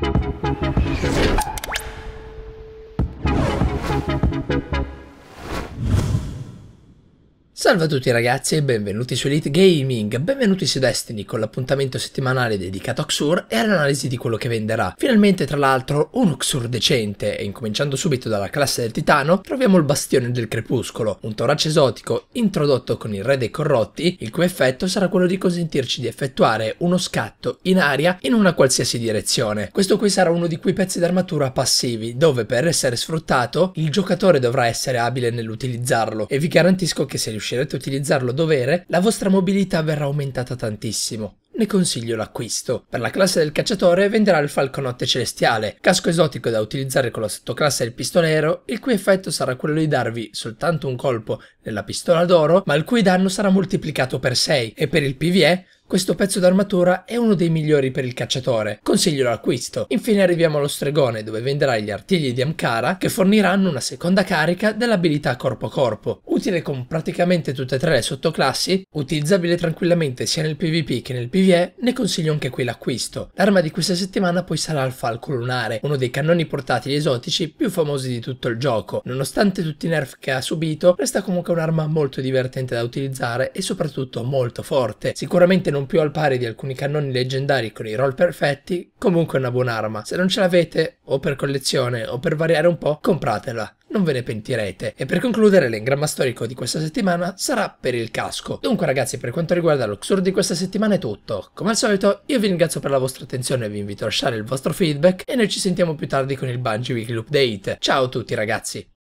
Thank you. Salve a tutti ragazzi e benvenuti su Elite Gaming, benvenuti su Destiny con l'appuntamento settimanale dedicato a Xur e all'analisi di quello che venderà. Finalmente tra l'altro un Xur decente e incominciando subito dalla classe del titano troviamo il bastione del crepuscolo, un torace esotico introdotto con il re dei corrotti il cui effetto sarà quello di consentirci di effettuare uno scatto in aria in una qualsiasi direzione. Questo qui sarà uno di quei pezzi d'armatura passivi dove per essere sfruttato il giocatore dovrà essere abile nell'utilizzarlo e vi garantisco che se riuscirà riuscirete a utilizzarlo a dovere, la vostra mobilità verrà aumentata tantissimo. Ne consiglio l'acquisto. Per la classe del cacciatore venderà il falconotte celestiale, casco esotico da utilizzare con la sottoclasse del pistolero, il cui effetto sarà quello di darvi soltanto un colpo nella pistola d'oro, ma il cui danno sarà moltiplicato per 6 e per il PvE questo pezzo d'armatura è uno dei migliori per il cacciatore, consiglio l'acquisto. Infine arriviamo allo stregone dove venderai gli artigli di Amkara che forniranno una seconda carica dell'abilità corpo a corpo, utile con praticamente tutte e tre le sottoclassi, utilizzabile tranquillamente sia nel PvP che nel PvE, ne consiglio anche qui l'acquisto. L'arma di questa settimana poi sarà il Falco Lunare, uno dei cannoni portatili esotici più famosi di tutto il gioco. Nonostante tutti i nerf che ha subito, resta comunque un'arma molto divertente da utilizzare e soprattutto molto forte. Sicuramente non non più al pari di alcuni cannoni leggendari con i roll perfetti, comunque è una buona arma. Se non ce l'avete, o per collezione o per variare un po', compratela non ve ne pentirete. E per concludere, l'engramma storico di questa settimana sarà per il casco. Dunque ragazzi, per quanto riguarda l'Oxur di questa settimana è tutto. Come al solito, io vi ringrazio per la vostra attenzione, vi invito a lasciare il vostro feedback e noi ci sentiamo più tardi con il Bungie Weekly Update. Ciao a tutti ragazzi!